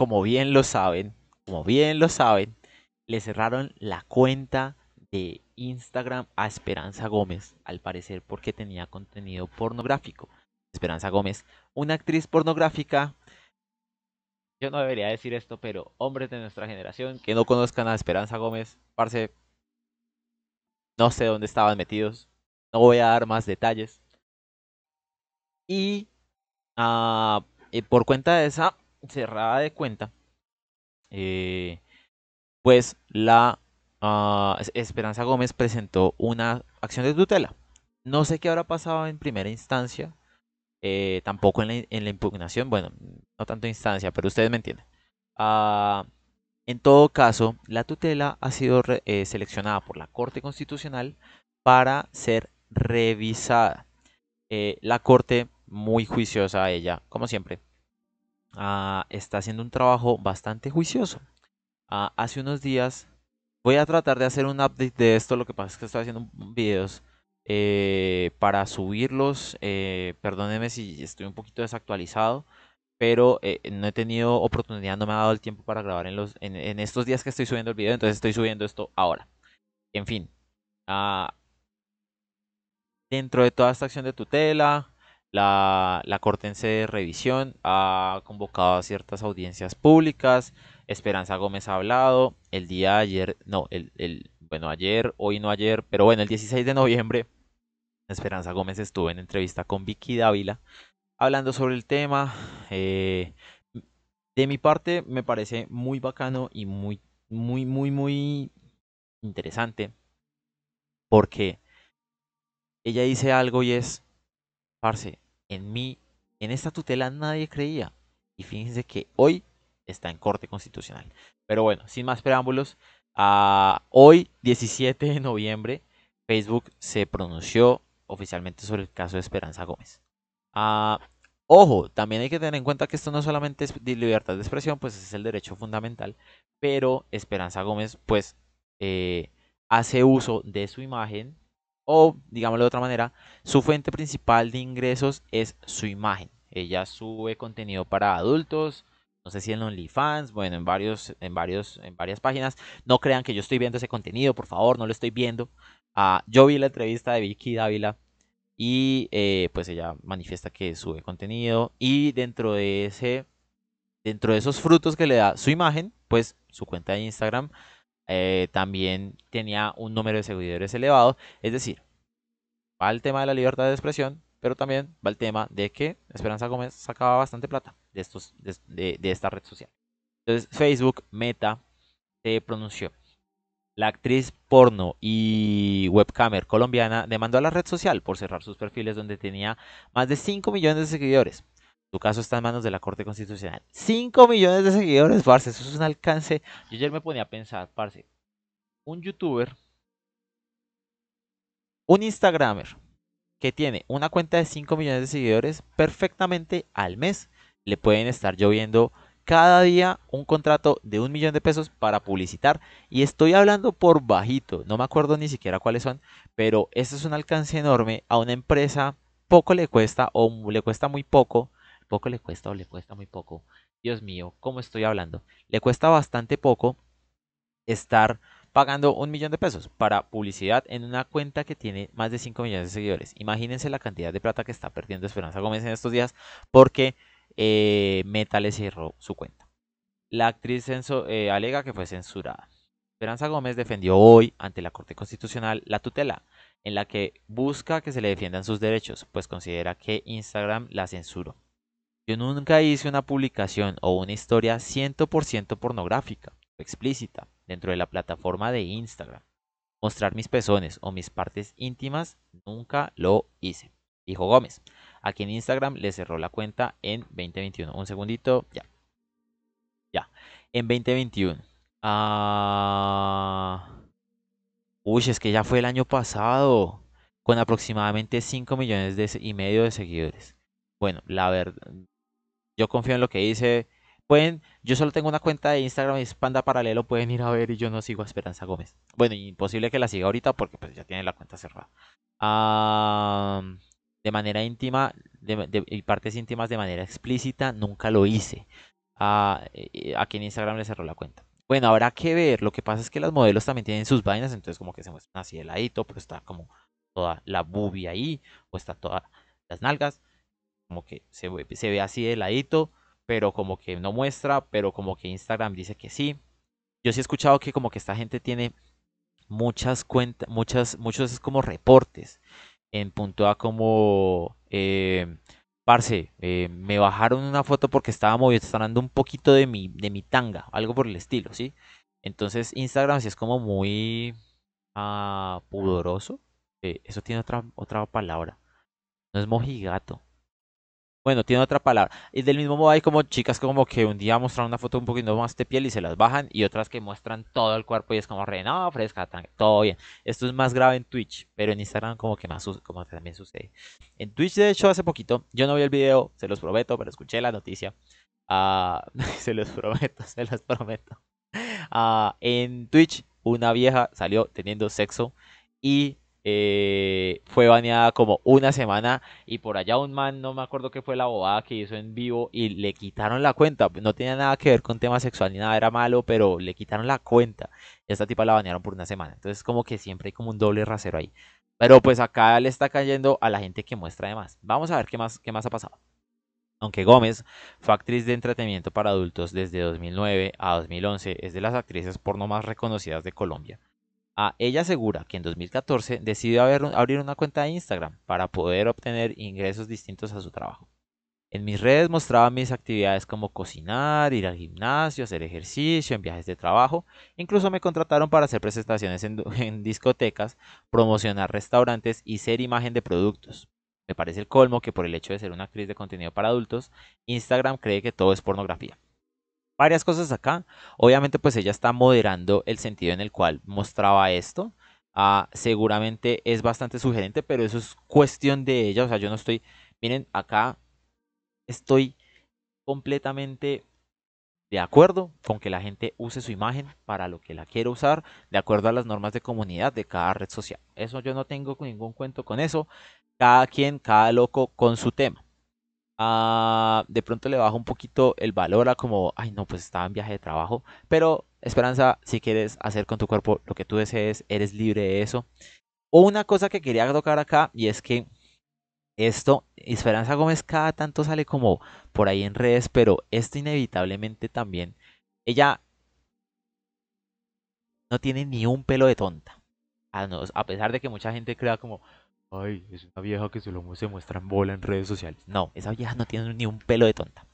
como bien lo saben, como bien lo saben, le cerraron la cuenta de Instagram a Esperanza Gómez, al parecer porque tenía contenido pornográfico. Esperanza Gómez, una actriz pornográfica. Yo no debería decir esto, pero hombres de nuestra generación que no conozcan a Esperanza Gómez, parce, no sé dónde estaban metidos. No voy a dar más detalles. Y ah, eh, por cuenta de esa, cerrada de cuenta, eh, pues la ah, Esperanza Gómez presentó una acción de tutela. No sé qué habrá pasado en primera instancia, eh, tampoco en la, impugnación, bueno, no tanto instancia, pero ustedes me entienden. Ah, en todo caso, la tutela ha sido eh, seleccionada por la Corte Constitucional para ser revisada. la Corte, muy juiciosa ella, como siempre, Ah, está haciendo un trabajo bastante juicioso. Ah, hace unos días voy a tratar de hacer un update de esto. Lo que pasa es que estoy haciendo videos eh, para subirlos. Eh, perdóneme perdónenme si estoy un poquito desactualizado. Pero eh, no he tenido oportunidad, no me ha dado el tiempo para grabar en, los, en, estos días que estoy subiendo el video. Entonces estoy subiendo esto ahora. En fin. Ah, dentro de toda esta acción de tutela, la, la Cortense de Revisión ha convocado a ciertas audiencias públicas. Esperanza Gómez ha hablado el día ayer, no, el, bueno, ayer, hoy no ayer, pero bueno, el 16 de noviembre, Esperanza Gómez estuvo en entrevista con Vicky Dávila hablando sobre el tema. Eh, de mi parte, me parece muy bacano y muy, muy, muy, muy interesante porque ella dice algo y es Parce, en mí, en esta tutela nadie creía. Y fíjense que hoy está en corte constitucional. Pero bueno, sin más preámbulos, hoy, 17 de noviembre, Facebook se pronunció oficialmente sobre el caso de Esperanza Gómez. Ah, ojo, también hay que tener en cuenta que esto no solamente es libertad de expresión, pues es el derecho fundamental, pero Esperanza Gómez, pues, eh, hace uso de su imagen o, digámoslo de otra manera, su fuente principal de ingresos es su imagen. Ella sube contenido para adultos, no sé si en OnlyFans, bueno, en varios, en varios, en varias páginas. No crean que yo estoy viendo ese contenido, por favor, no lo estoy viendo. Ah, yo vi la entrevista de Vicky Dávila y eh, pues ella manifiesta que sube contenido y dentro de ese, dentro de esos frutos que le da su imagen, pues su cuenta de Instagram eh, también tenía un número de seguidores elevado. Es decir, va el tema de la libertad de expresión, pero también va el tema de que Esperanza Gómez sacaba bastante plata de, estos, de, de esta red social. Entonces Facebook, Meta, se pronunció. La actriz porno y webcamer colombiana demandó a la red social por cerrar sus perfiles donde tenía más de 5 millones de seguidores. Tu caso está en manos de la Corte Constitucional. 5 millones de seguidores, parce. Eso es un alcance. Yo ayer me ponía a pensar, parce. Un youtuber, un instagramer que tiene una cuenta de 5 millones de seguidores, perfectamente al mes le pueden estar lloviendo cada día un contrato de un millón de pesos para publicitar. Y estoy hablando por bajito, no me acuerdo ni siquiera cuáles son, pero esto es un alcance enorme. A una empresa poco le cuesta o le cuesta muy poco poco le cuesta o le cuesta muy poco. Dios mío, ¿cómo estoy hablando? Le cuesta bastante poco estar pagando un millón de pesos para publicidad en una cuenta que tiene más de 5 millones de seguidores. Imagínense la cantidad de plata que está perdiendo Esperanza Gómez en estos días porque eh, Meta le cerró su cuenta. La actriz eh, alega que fue censurada. Esperanza Gómez defendió hoy ante la Corte Constitucional la tutela en la que busca que se le defiendan sus derechos, pues considera que Instagram la censuró. Yo nunca hice una publicación o una historia 100% pornográfica o explícita dentro de la plataforma de Instagram. Mostrar mis pezones o mis partes íntimas nunca lo hice, dijo Gómez, Aquí en Instagram le cerró la cuenta en 2021. Un segundito, ya. Ya, en 2021. Ah, uy, es que ya fue el año pasado, con aproximadamente 5 millones y medio de seguidores. Bueno, la verdad, yo confío en lo que dice. Pueden, yo solo tengo una cuenta de Instagram, es Panda Paralelo, pueden ir a ver y yo no sigo a Esperanza Gómez. Bueno, imposible que la siga ahorita porque pues ya tiene la cuenta cerrada. de manera íntima, de, y partes íntimas de manera explícita, nunca lo hice. Ah, eh, aquí en Instagram le cerró la cuenta. Bueno, habrá que ver. Lo que pasa es que las modelos también tienen sus vainas, entonces como que se muestran así de ladito, pero está como toda la bubia ahí, o está todas las nalgas como que se ve, así de ladito, pero como que no muestra, pero como que Instagram dice que sí. Yo sí he escuchado que como que esta gente tiene muchas cuentas, muchas, muchos como reportes en punto A como, eh, parce, eh, me bajaron una foto porque estaba moviendo un poquito de mi, de mi tanga, algo por el estilo, ¿sí? Entonces Instagram sí es como muy ah, pudoroso. Eh, eso tiene otra, otra palabra. No es mojigato. Bueno, tiene otra palabra. Y del mismo modo hay como chicas como que un día muestran una foto un poquito más de piel y se las bajan y otras que muestran todo el cuerpo y es como re, no, fresca, todo bien. Esto es más grave en Twitch, pero en Instagram como que más como que también sucede. En Twitch de hecho hace poquito, yo no vi el video, se los prometo, pero escuché la noticia. Ah, se los prometo, se los prometo. Ah, en Twitch una vieja salió teniendo sexo y eh, fue baneada como una semana y por allá un man, no me acuerdo qué fue la bobada que hizo en vivo y le quitaron la cuenta. No tenía nada que ver con tema sexual ni nada, era malo, pero le quitaron la cuenta. Y esta tipa la banearon por una semana. Entonces como que siempre hay como un doble rasero ahí. Pero pues acá le está cayendo a la gente que muestra de más. Vamos a ver qué más, qué más ha pasado. Aunque Gómez fue actriz de entretenimiento para adultos desde 2009 a 2011, es de las actrices porno más reconocidas de Colombia. A ella asegura que en 2014 decidió abrir una cuenta de Instagram para poder obtener ingresos distintos a su trabajo. En mis redes mostraba mis actividades como cocinar, ir al gimnasio, hacer ejercicio, en viajes de trabajo. Incluso me contrataron para hacer presentaciones en, discotecas, promocionar restaurantes y ser imagen de productos. Me parece el colmo que por el hecho de ser una actriz de contenido para adultos, Instagram cree que todo es pornografía varias cosas acá. Obviamente, pues ella está moderando el sentido en el cual mostraba esto. Ah, seguramente es bastante sugerente, pero eso es cuestión de ella. O sea, yo no estoy. Miren, acá estoy completamente de acuerdo con que la gente use su imagen para lo que la quiera usar, de acuerdo a las normas de comunidad de cada red social. Eso yo no tengo ningún cuento con eso. Cada quien, cada loco con su tema. Ah, de pronto le baja un poquito el valor a como, ay no, pues estaba en viaje de trabajo. Pero Esperanza, si quieres hacer con tu cuerpo lo que tú desees, eres libre de eso. O una cosa que quería tocar acá y es que esto, Esperanza Gómez cada tanto sale como por ahí en redes, pero esto inevitablemente también, ella no tiene ni un pelo de tonta. A, a pesar de que mucha gente crea como, ay, es una vieja que se se muestra en bola en redes sociales. No, esa vieja no tiene ni un pelo de tonta.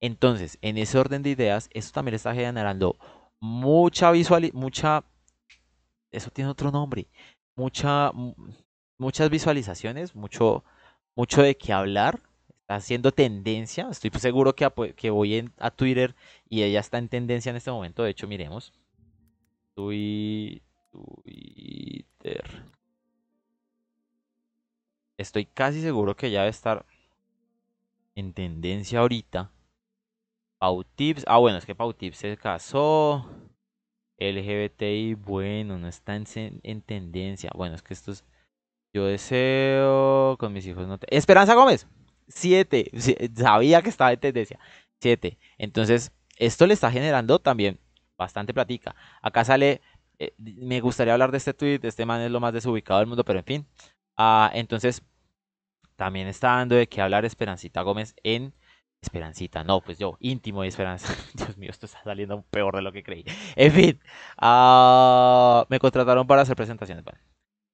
Entonces, en ese orden de ideas, eso también está generando mucha visualización, mucha, eso tiene otro nombre, mucha, muchas visualizaciones, mucho, mucho de qué hablar, está haciendo tendencia, estoy pues seguro que, que voy a Twitter y ella está en tendencia en este momento, de hecho, miremos. Twitter estoy casi seguro que ya debe estar en tendencia ahorita. Pautips. ah bueno, es que Pautips se casó. LGBTI, bueno, no está en, en, tendencia. Bueno, es que esto es... Yo deseo con mis hijos no... Te... Esperanza Gómez, Siete. Sabía que estaba en tendencia. Siete. Entonces, esto le está generando también bastante plática Acá sale, eh, me gustaría hablar de este tweet, este man es lo más desubicado del mundo, pero en fin. Ah, entonces, también está dando de qué hablar Esperancita Gómez en Esperancita, no, pues yo, íntimo de Esperanza. Dios mío, esto está saliendo peor de lo que creí. En fin, ah, me contrataron para hacer presentaciones.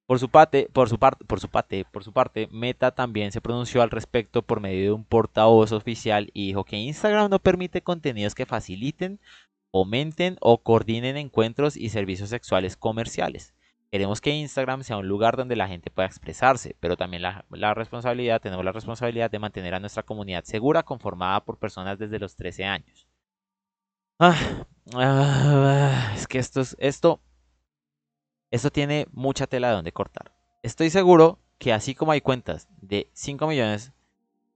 Por su parte, por su parte, por su parte, por su parte, Meta también se pronunció al respecto por medio de un portavoz oficial y dijo que Instagram no permite contenidos que faciliten, fomenten o coordinen encuentros y servicios sexuales comerciales. Queremos que Instagram sea un lugar donde la gente pueda expresarse, pero también la, responsabilidad, tenemos la responsabilidad de mantener a nuestra comunidad segura, conformada por personas desde los 13 años. Ah, ah, es que esto, esto, esto tiene mucha tela de donde cortar. Estoy seguro que así como hay cuentas de 5 millones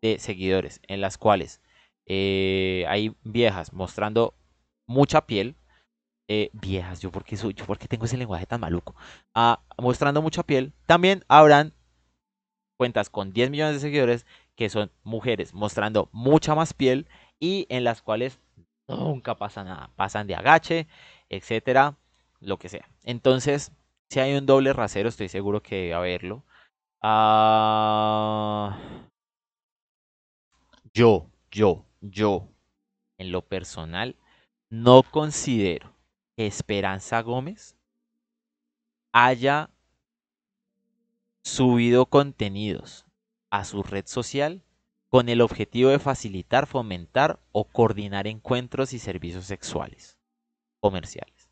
de seguidores en las cuales eh, hay viejas mostrando mucha piel, eh, viejas, yo porque yo porque tengo ese lenguaje tan maluco, ah, mostrando mucha piel, también habrán cuentas con 10 millones de seguidores que son mujeres mostrando mucha más piel y en las cuales nunca pasa nada, pasan de agache, etcétera, lo que sea. Entonces, si hay un doble rasero, estoy seguro que debe haberlo. Ah, yo, yo, yo, en lo personal, no considero Esperanza Gómez haya subido contenidos a su red social con el objetivo de facilitar, fomentar o coordinar encuentros y servicios sexuales comerciales.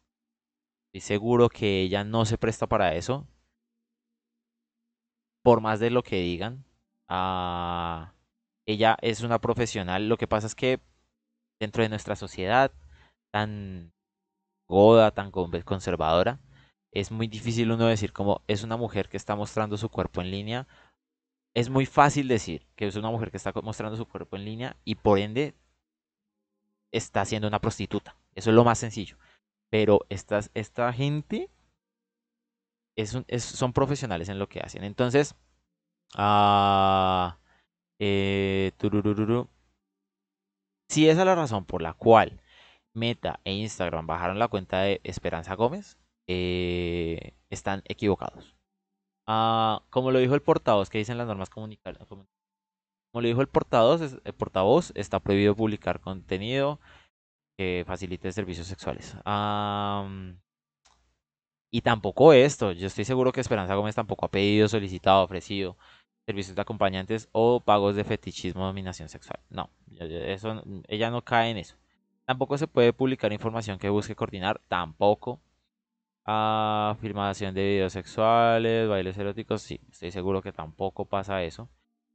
Estoy seguro que ella no se presta para eso. Por más de lo que digan, ah, ella es una profesional. Lo que pasa es que dentro de nuestra sociedad tan goda, tan conservadora, es muy difícil uno decir como es una mujer que está mostrando su cuerpo en línea. Es muy fácil decir que es una mujer que está mostrando su cuerpo en línea y por ende está siendo una prostituta. Eso es lo más sencillo. Pero esta, esta gente es son profesionales en lo que hacen. Entonces, ah, eh, si esa es la razón por la cual Meta e Instagram bajaron la cuenta de Esperanza Gómez, eh, están equivocados. Ah, como lo dijo el portavoz que dicen las normas comunitarias? como lo dijo el portavoz, el portavoz está prohibido publicar contenido que facilite servicios sexuales. y tampoco esto, yo estoy seguro que Esperanza Gómez tampoco ha pedido, solicitado, ofrecido servicios de acompañantes o pagos de fetichismo o dominación sexual. No, eso, ella no cae en eso. Tampoco se puede publicar información que busque coordinar, tampoco. Ah, de videos sexuales, bailes eróticos, sí, estoy seguro que tampoco pasa eso.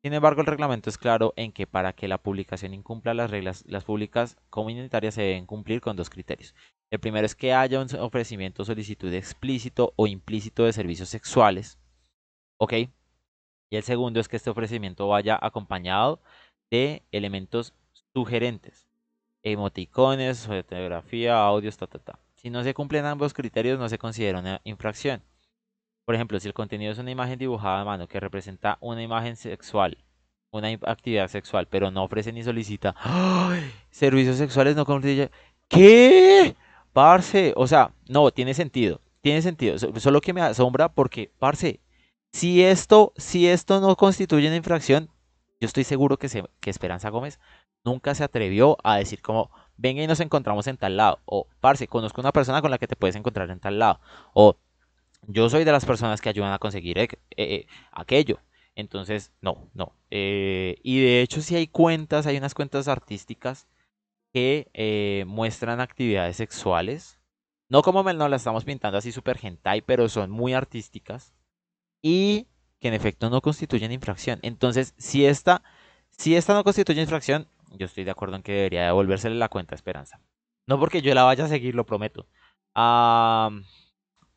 Sin embargo, el reglamento es claro en que para que la publicación incumpla las reglas, las públicas comunitarias se deben cumplir con dos criterios. El primero es que haya un ofrecimiento o solicitud explícito o implícito de servicios sexuales. ¿Ok? Y el segundo es que este ofrecimiento vaya acompañado de elementos sugerentes emoticones, fotografía, audios, ta, ta, ta. Si no se cumplen ambos criterios, no se considera una infracción. Por ejemplo, si el contenido es una imagen dibujada a mano que representa una imagen sexual, una actividad sexual, pero no ofrece ni solicita servicios sexuales, no constituye. ¿Qué? Parce, o sea, no, tiene sentido, tiene sentido. Solo que me asombra porque, parce, si esto, si esto no constituye una infracción, yo estoy seguro que, se, que Esperanza Gómez nunca se atrevió a decir como, venga y nos encontramos en tal lado, o parce, conozco una persona con la que te puedes encontrar en tal lado, o yo soy de las personas que ayudan a conseguir eh, eh, aquello. Entonces, no, no. Eh, y de hecho, si hay cuentas, hay unas cuentas artísticas que muestran actividades sexuales. No como no las estamos pintando así super hentai, pero son muy artísticas. Y que en efecto no constituyen infracción. Entonces, si esta, si esta no constituye infracción, yo estoy de acuerdo en que debería devolvérsele la cuenta a Esperanza. No porque yo la vaya a seguir, lo prometo. Ah,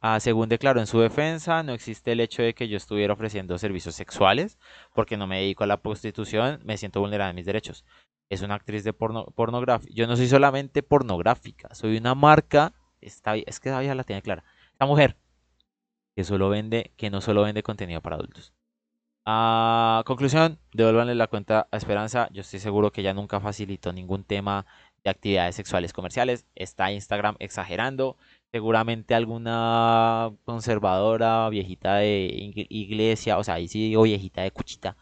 ah, según declaró en su defensa, no existe el hecho de que yo estuviera ofreciendo servicios sexuales, porque no me dedico a la prostitución, me siento vulnerada en mis derechos. Es una actriz de porno, pornográfica. Yo no soy solamente pornográfica, soy una marca. Está, es que todavía la tiene clara. Esta mujer que solo vende, que no solo vende contenido para adultos. A conclusión, devuélvanle la cuenta a Esperanza. Yo estoy seguro que ya nunca facilitó ningún tema de actividades sexuales comerciales. Está Instagram exagerando. Seguramente alguna conservadora, viejita de iglesia, o sea, ahí sí digo viejita de cuchita,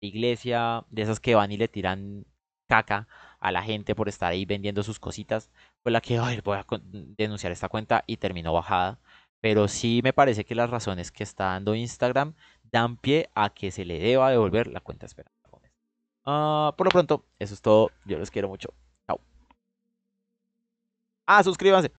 de iglesia, de esas que van y le tiran caca a la gente por estar ahí vendiendo sus cositas, fue la que Ay, voy a denunciar esta cuenta y terminó bajada. Pero sí me parece que las razones que está dando Instagram dan pie a que se le deba devolver la cuenta esperada. Ah, por lo pronto, eso es todo. Yo los quiero mucho. Chao. Ah, suscríbanse.